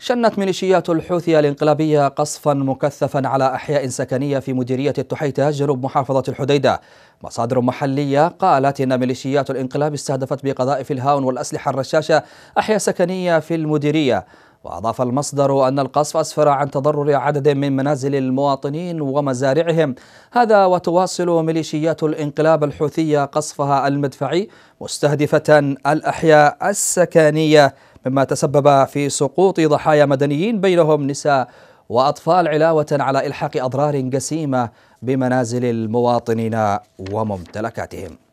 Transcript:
شنت ميليشيات الحوثي الانقلابية قصفا مكثفا على أحياء سكنية في مديرية التحيتة جنوب محافظة الحديدة مصادر محلية قالت إن ميليشيات الانقلاب استهدفت بقذائف الهاون والأسلحة الرشاشة أحياء سكنية في المديرية وأضاف المصدر أن القصف أسفر عن تضرر عدد من منازل المواطنين ومزارعهم هذا وتواصل ميليشيات الانقلاب الحوثية قصفها المدفعي مستهدفة الأحياء السكانية مما تسبب في سقوط ضحايا مدنيين بينهم نساء وأطفال علاوة على إلحاق أضرار جسيمة بمنازل المواطنين وممتلكاتهم